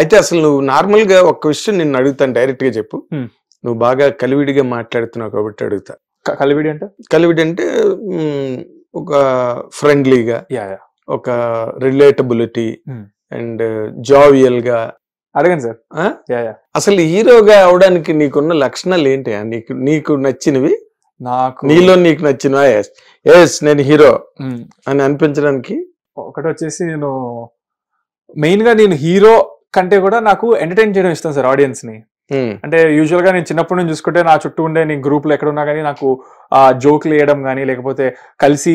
అయితే అసలు నువ్వు నార్మల్ గా ఒక విషయం నేను అడుగుతాను డైరెక్ట్ గా చెప్పు నువ్వు బాగా కలివిడిగా మాట్లాడుతున్నావు కాబట్టి అడుగుతా కలివిడి అంటే కలివిడి అంటే ఒక ఫ్రెండ్లీగా ఒక రిలేటబిలిటీ అండ్ జావియల్ గా అడగండి సార్ అసలు హీరోగా అవడానికి నీకున్న లక్షణాలు ఏంటి నీకు నీకు నచ్చినవి నాకు నీలో నీకు నచ్చిన ఎస్ నేను హీరో అని అనిపించడానికి ఒకటి వచ్చేసి నేను మెయిన్ గా నేను హీరో కంటే కూడా నాకు ఎంటర్టైన్ చేయడం ఇష్టం సార్ ఆడియన్స్ ని hmm. అంటే యూజువల్ గా నేను చిన్నప్పటి నుంచి చూసుకుంటే నా చుట్టూ ఉండే నీ గ్రూప్ లో ఎక్కడున్నా కానీ నాకు ఆ జోక్లు వేయడం కానీ లేకపోతే కలిసి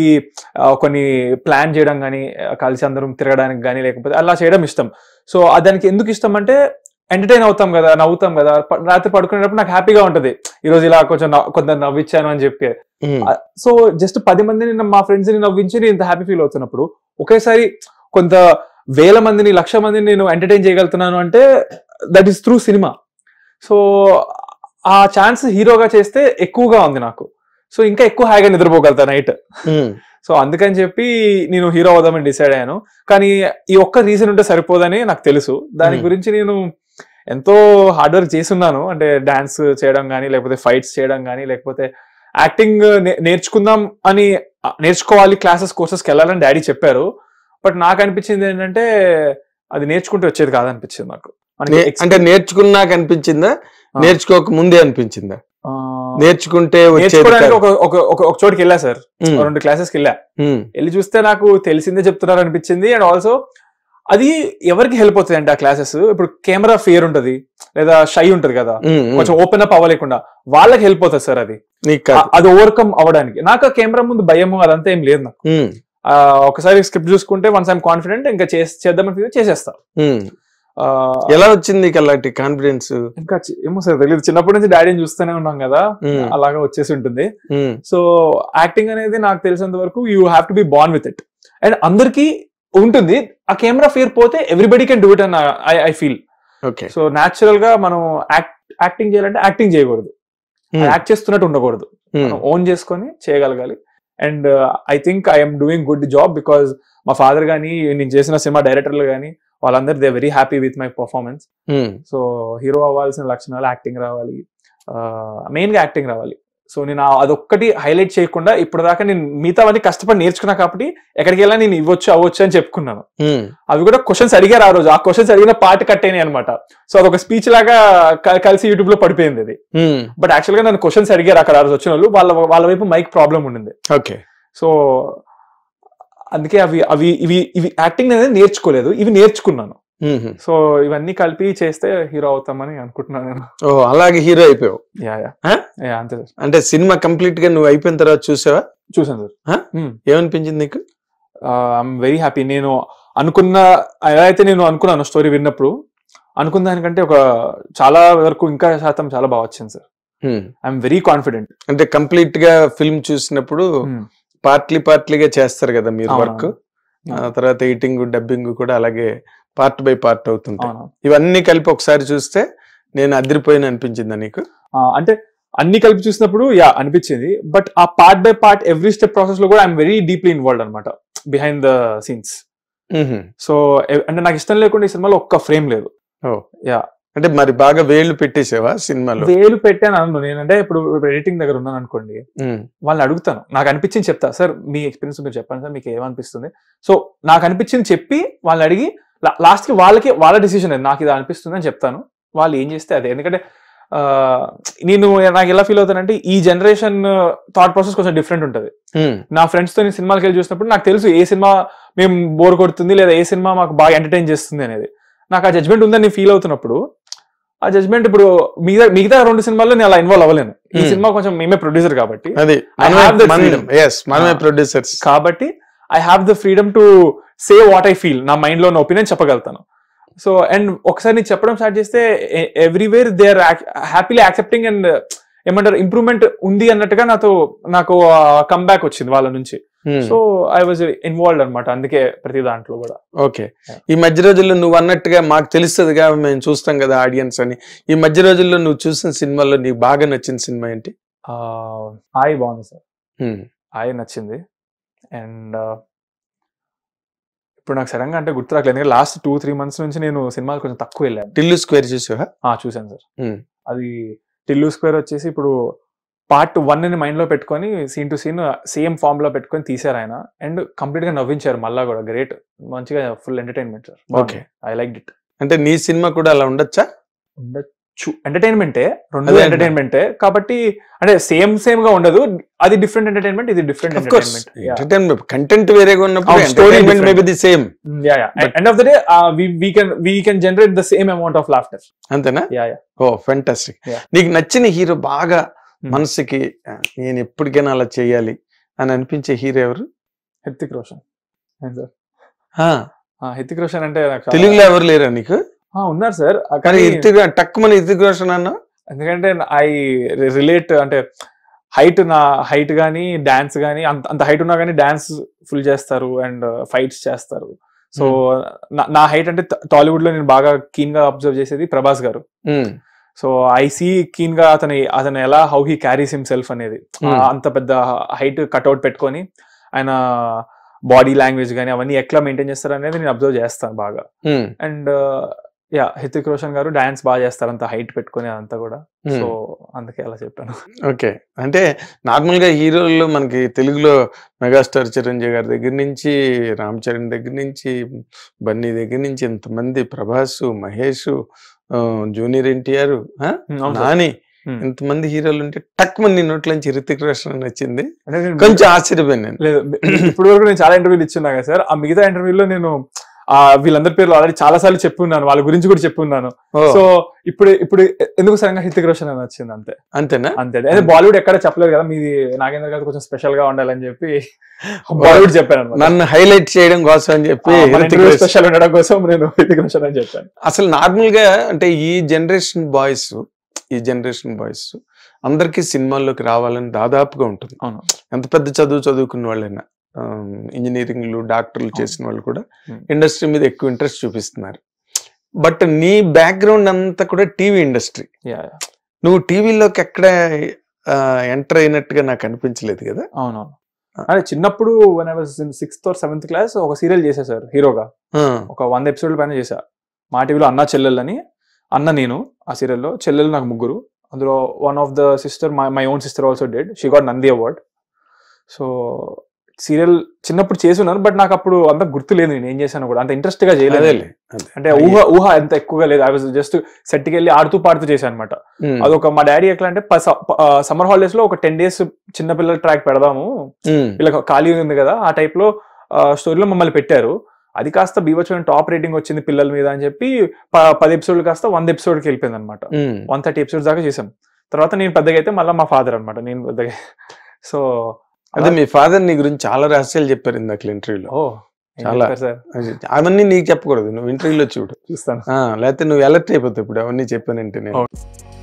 కొన్ని ప్లాన్ చేయడం కానీ కలిసి అందరం తిరగడానికి కానీ లేకపోతే అలా చేయడం ఇష్టం సో దానికి ఎందుకు ఇష్టం అంటే ఎంటర్టైన్ అవుతాం కదా నవ్వుతాం కదా రాత్రి పడుకునేటప్పుడు నాకు హ్యాపీగా ఉంటది ఈ రోజు ఇలా కొంచెం కొంత నవ్వించాను అని చెప్పి hmm. సో జస్ట్ పది మందిని మా ఫ్రెండ్స్ ని నవ్వించి నేను ఇంత హ్యాపీ ఫీల్ అవుతున్నప్పుడు ఒకేసారి కొంత వేల మందిని లక్ష మందిని నేను ఎంటర్టైన్ చేయగలుగుతున్నాను అంటే that is through cinema so ఆ ఛాన్స్ హీరోగా చేస్తే ఎక్కువగా ఉంది నాకు సో ఇంకా ఎక్కువ హాయిగా నిద్రపోగలుగుతా నైట్ సో hmm. అందుకని చెప్పి నేను హీరో అవుదామని డిసైడ్ అయ్యాను కానీ ఈ ఒక్క రీజన్ ఉంటే సరిపోదని నాకు తెలుసు దాని hmm. గురించి నేను ఎంతో హార్డ్ వర్క్ చేస్తున్నాను అంటే డాన్స్ చేయడం కానీ లేకపోతే ఫైట్స్ చేయడం కానీ లేకపోతే యాక్టింగ్ నేర్చుకుందాం అని నేర్చుకోవాలి క్లాసెస్ కోర్సెస్కి వెళ్ళాలని డాడీ చెప్పారు బట్ నాకు అనిపించింది ఏంటంటే అది నేర్చుకుంటే వచ్చేది కాదనిపించింది నాకు అంటే నేర్చుకున్నాక అనిపించిందా నేర్చుకోక ముందే అనిపించిందా నేర్చుకుంటే ఒక ఒక చోటుకి వెళ్ళా సార్ రెండు క్లాసెస్కి వెళ్ళా వెళ్ళి చూస్తే నాకు తెలిసిందే చెప్తున్నారు అనిపించింది అండ్ ఆల్సో అది ఎవరికి హెల్ప్ అవుతుంది అంటే ఆ క్లాసెస్ ఇప్పుడు కెమెరా ఫియర్ ఉంటది లేదా షై ఉంటది కదా కొంచెం ఓపెన్ అప్ అవ్వలేకుండా వాళ్ళకి హెల్ప్ అవుతుంది సార్ అది అది ఓవర్కమ్ అవ్వడానికి నాకు ఆ కెమెరా ముందు భయం అదంతా ఏం లేదు నాకు ఒకసారి స్క్రిప్ట్ చూసుకుంటే వన్స్ ఐమ్ కాన్ఫిడెంట్ ఇంకా చేద్దామని చేసేస్తాం ఎలా వచ్చింది అలాంటి కాన్ఫిడెన్స్ ఇంకా ఏమో సార్ తెలియదు చిన్నప్పటి నుంచి డాడీని చూస్తూనే ఉన్నాం కదా అలాగా వచ్చేసి ఉంటుంది సో యాక్టింగ్ అనేది నాకు తెలిసినంత వరకు you have to be born with it and అందరికి ఉంటుంది ఆ కెమెరా ఫియర్ పోతే everybody can do it and I I feel okay so natural గా మనం యాక్టింగ్ చేయాలంటే యాక్టింగ్ చేయకూడదు యాక్ట్ చేస్తున్నట్టు ఉండకూడదు ఓన్ చేసుకొని చేయగలగాలి and I think I'm doing good job because మా ఫాదర్ కానీ నేను చేసిన సినిమా డైరెక్టర్లు కానీ వాళ్ళందరూ they very happy with my performance so hero అవ్వాల్సిన లక్షణాలు యాక్టింగ్ రావాలి మెయిన్గా uh, యాక్టింగ్ రావాలి సో నేను అదొక్కటి హైలైట్ చేయకుండా దాకా నేను మిగతావన్నీ కష్టపడి నేర్చుకున్నా కాబట్టి ఎక్కడికి వెళ్ళా నేను ఇవ్వచ్చు అవ్వచ్చు అని చెప్పుకున్నాను అవి కూడా క్వశ్చన్స్ అడిగారు ఆ రోజు ఆ క్వశ్చన్స్ అడిగిన పాట కట్టేనే అనమాట సో అదొక స్పీచ్ లాగా కలిసి యూట్యూబ్ లో పడిపోయింది అది బట్ యాక్చువల్ గా నన్ను క్వశ్చన్స్ అడిగారు అక్కడ ఆ రోజు వచ్చిన వాళ్ళు వాళ్ళ వాళ్ళ వైపు మైక్ ప్రాబ్లం ఉండింది ఓకే సో అందుకే అవి అవి ఇవి ఇవి యాక్టింగ్ అనేది నేర్చుకోలేదు ఇవి నేర్చుకున్నాను సో ఇవన్నీ కలిపి చేస్తే హీరో అవుతామని అనుకుంటున్నాను నేను ఓ అలాగే హీరో అయిపోయావు యా యా యా అంతే సార్ అంటే సినిమా కంప్లీట్ గా నువ్వు అయిపోయిన తర్వాత చూసావా చూసాను సార్ ఏమనిపించింది నీకు ఐఎమ్ వెరీ హ్యాపీ నేను అనుకున్న ఎలా అయితే నేను అనుకున్నాను స్టోరీ విన్నప్పుడు అనుకున్న దానికంటే ఒక చాలా వరకు ఇంకా శాతం చాలా బాగా వచ్చింది సార్ ఐఎమ్ వెరీ కాన్ఫిడెంట్ అంటే కంప్లీట్ గా ఫిల్మ్ చూసినప్పుడు పార్ట్లీ పార్ట్లీగా చేస్తారు కదా మీరు వర్క్ తర్వాత ఎయిటింగ్ డబ్బింగ్ కూడా అలాగే పార్ట్ బై పార్ట్ అవుతుంది ఇవన్నీ కలిపి ఒకసారి చూస్తే నేను అదిరిపోయిన అనిపించిందా నీకు అంటే అన్ని కలిపి చూసినప్పుడు యా అనిపించింది బట్ ఆ part by part every step process లో కూడా ఐఎమ్ వెరీ డీప్లీ ఇన్వాల్వ్ అనమాట బిహైండ్ ద సీన్స్ సో అంటే నాకు ఇష్టం లేకుండా ఈ సినిమాలో ఒక్క ఫ్రేమ్ లేదు యా అంటే మరి బాగా వేలు పెట్టేసేవా సినిమాలో వేలు పెట్టాను అను నేనంటే ఇప్పుడు ఎడిటింగ్ దగ్గర ఉన్నాను అనుకోండి వాళ్ళని అడుగుతాను నాకు అనిపించింది చెప్తా సార్ మీ ఎక్స్పీరియన్స్ మీరు చెప్పండి సార్ మీకు ఏమనిపిస్తుంది సో నాకు అనిపించింది చెప్పి వాళ్ళని అడిగి లాస్ట్కి వాళ్ళకి వాళ్ళ డిసిషన్ నాకు ఇది అనిపిస్తుంది అని చెప్తాను వాళ్ళు ఏం చేస్తే అదే ఎందుకంటే నేను నాకు ఎలా ఫీల్ అవుతానంటే ఈ జనరేషన్ థాట్ ప్రాసెస్ కొంచెం డిఫరెంట్ ఉంటుంది నా ఫ్రెండ్స్ తో నేను సినిమాకి వెళ్ళి చూసినప్పుడు నాకు తెలుసు ఏ సినిమా మేము బోర్ కొడుతుంది లేదా ఏ సినిమా మాకు బాగా ఎంటర్టైన్ చేస్తుంది అనేది నాకు ఆ జడ్జ్మెంట్ ఉందని నేను ఫీల్ అవుతున్నప్పుడు ఆ జడ్జ్మెంట్ ఇప్పుడు మిగతా మిగతా రెండు సినిమాల్లో నేను అలా ఇన్వాల్వ్ అవ్వలేను ఈ hmm. సినిమా కొంచెం మేమే ప్రొడ్యూసర్ కాబట్టి ఐ ప్రొడ్యూసర్స్ కాబట్టి I have the freedom to say what I feel నా మైండ్ లో నా ఒపీనియన్ చెప్పగలుగుతాను సో అండ్ ఒకసారి నేను చెప్పడం స్టార్ట్ చేస్తే everywhere they are happily accepting and ఏమంటారు ఇంప్రూవ్మెంట్ ఉంది అన్నట్టుగా నాతో నాకు కమ్బ్యాక్ వచ్చింది వాళ్ళ నుంచి సో ఐ వాజ్ ఇన్వాల్వ్ అనమాట అందుకే ప్రతి దాంట్లో కూడా ఓకే ఈ మధ్య రోజుల్లో నువ్వు అన్నట్టుగా మాకు తెలుస్తుందిగా మేము చూస్తాం కదా ఆడియన్స్ అని ఈ మధ్య రోజుల్లో నువ్వు చూసిన సినిమాల్లో నీకు బాగా నచ్చిన సినిమా ఏంటి ఆయ్ బాగుంది సార్ ఆయ్ hmm. నచ్చింది అండ్ uh, ఇప్పుడు నాకు గా అంటే గుర్తు రాకలేదు ఎందుకంటే లాస్ట్ టూ త్రీ మంత్స్ నుంచి నేను సినిమాలు కొంచెం తక్కువ వెళ్ళాను టిల్లు స్క్వేర్ చూసా చూశాను సార్ hmm. అది టిల్లు స్క్వేర్ వచ్చేసి ఇప్పుడు పార్ట్ వన్ని మైండ్లో పెట్టుకొని సీన్ టు సీన్ సేమ్ ఫామ్లో పెట్టుకొని తీశారు ఆయన అండ్ కంప్లీట్గా నవ్వించారు మళ్ళా కూడా గ్రేట్ మంచిగా full entertainment sir okay I like it అంటే నీ సినిమా కూడా అలా ఉండొచ్చా ఉండొచ్చు ఎంటర్టైన్మెంటే రెండు ఎంటర్టైన్మెంటే కాబట్టి అంటే సేమ్ సేమ్ గా ఉండదు అది డిఫరెంట్ ఎంటర్టైన్మెంట్ ఇది డిఫరెంట్ ఎంటర్టైన్మెంట్ కంటెంట్ వేరేగా ఉన్నప్పుడు entertainment the same yeah yeah end of the day we can we can generate the same amount of laughter అంతేనా యా యా ఓ ఫెంటాస్టిక్ నీకు నచ్చిన హీరో బాగా మనసుకి నేను ఎప్పటికైనా అలా చేయాలి అని అనిపించే హీరో ఎవరు హెత్తిక్ రోషన్ హెత్తిక్ రోషన్ అంటే తెలుగులో ఎవరు లేరా నీకు ఉన్నారు సార్ కానీ హెత్తిక్ టక్ మన హెత్తిక్ రోషన్ అన్న ఎందుకంటే ఐ రిలేట్ అంటే హైట్ నా హైట్ కానీ డాన్స్ కానీ అంత అంత హైట్ ఉన్నా కానీ డాన్స్ ఫుల్ చేస్తారు అండ్ ఫైట్స్ చేస్తారు సో నా హైట్ అంటే టాలీవుడ్ లో నేను బాగా కీన్ గా అబ్జర్వ్ చేసేది ప్రభాస్ గారు సో ఐ సీ కీన్ గా అతని అతను ఎలా హౌ హీ క్యారీస్ సెల్ఫ్ అనేది hmm. అంత పెద్ద హైట్ కట్అవుట్ పెట్టుకొని ఆయన బాడీ లాంగ్వేజ్ కానీ అవన్నీ ఎట్లా మెయింటైన్ చేస్తారు అనేది నేను అబ్జర్వ్ చేస్తాను బాగా and hmm. Yeah Hrithik Roshan garu dance బాగా చేస్తారు అంత హైట్ పెట్టుకుని అదంతా కూడా hmm. సో అందుకే అలా చెప్పాను ఓకే అంటే నార్మల్ గా హీరోల్లో మనకి తెలుగులో మెగాస్టార్ చిరంజీవి గారి దగ్గర నుంచి రామ్ చరణ్ దగ్గర నుంచి బన్నీ దగ్గర నుంచి ఇంతమంది ప్రభాస్ మహేష్ జూనియర్ ఎన్టీఆర్ hmm, నాని ఇంతమంది hmm. హీరోలు ఉంటే టక్ మంది నోట్లోంచి హృతిక్ రోషన్ వచ్చింది కొంచెం ఆశ్చర్యపోయినాను లేదు ఇప్పుడు వరకు నేను చాలా ఇంటర్వ్యూలు ఇచ్చున్నా కదా సార్ ఆ మిగతా ఇంటర్వ్యూలో నేను ఆ వీళ్ళందరి పేర్లు ఆల్రెడీ చాలా సార్లు చెప్పి ఉన్నాను వాళ్ళ గురించి కూడా చెప్పి ఉన్నాను సో ఇప్పుడు ఇప్పుడు ఎందుకు సరే హితిక్ రోషన్ అని వచ్చింది అంతే అంతేనా అంతే అదే బాలీవుడ్ ఎక్కడ చెప్పలేదు కదా మీది నాగేంద్ర గారు కొంచెం స్పెషల్ గా ఉండాలని చెప్పి బాలీవుడ్ చెప్పాను నన్ను హైలైట్ చేయడం కోసం అని చెప్పి స్పెషల్ ఉండడం కోసం నేను హితిక్ రోషన్ అని చెప్పాను అసలు నార్మల్ గా అంటే ఈ జనరేషన్ బాయ్స్ ఈ జనరేషన్ బాయ్స్ అందరికీ సినిమాల్లోకి రావాలని దాదాపుగా ఉంటుంది ఎంత పెద్ద చదువు చదువుకున్న వాళ్ళైనా ఇంజనీరింగ్లు డాక్టర్లు చేసిన వాళ్ళు కూడా ఇండస్ట్రీ మీద ఎక్కువ ఇంట్రెస్ట్ చూపిస్తున్నారు బట్ నీ బ్యాక్గ్రౌండ్ అంతా కూడా టీవీ ఇండస్ట్రీ నువ్వు టీవీలోకి ఎక్కడ ఎంటర్ అయినట్టుగా నాకు అనిపించలేదు కదా అవునవును అదే చిన్నప్పుడు one sixth or seventh class ఒక సీరియల్ చేసా సార్ హీరోగా ఒక వంద ఎపిసోడ్ పైన చేసా మా టీవీలో అన్న అని అన్న నేను ఆ సీరియల్లో చెల్లెలు నాకు ముగ్గురు అందులో one of the sister my my own sister also dead she got Nandi award so serial చిన్నప్పుడు చేసి ఉన్నాను బట్ నాకు అప్పుడు అంత గుర్తు లేదు నేను ఏం చేశాను కూడా అంత ఇంట్రెస్ట్ గా చేయలేదు అంటే ఊహ ఊహ ఎంత ఎక్కువగా లేదు ఐ వాజ్ జస్ట్ సెట్ కి వెళ్ళి ఆడుతూ పాడుతూ చేశాను అనమాట అదొక మా డాడీ ఎట్లా అంటే సమ్మర్ హాలిడేస్ లో ఒక టెన్ డేస్ చిన్న పిల్లల ట్రాక్ పెడదాము ఇలా ఖాళీ ఉంది కదా ఆ టైప్ లో స్టోరీలో మమ్మల్ని పెట్టారు అది కాస్త బీవచ్చిన టాప్ రేటింగ్ వచ్చింది పిల్లల మీద అని చెప్పి పది ఎపిసోడ్ కాస్త వంద ఎపిసోడ్కి వెళ్ళిపోయింది అనమాట వన్ థర్టీ ఎపిసోడ్ దాకా చేసాం తర్వాత నేను పెద్దగా అయితే మళ్ళీ మా ఫాదర్ అనమాట నేను పెద్దగా సో అదే మీ ఫాదర్ నీ గురించి చాలా రహస్యాలు చెప్పారు ఇందాక ఇంటర్వ్యూలో చాలా అవన్నీ నీకు చెప్పకూడదు నువ్వు ఇంటర్వ్యూలో చూడు చూస్తాను లేకపోతే నువ్వు ఎలర్ట్ అయిపోతావు ఇప్పుడు అవన్నీ చెప్పానంటే నేను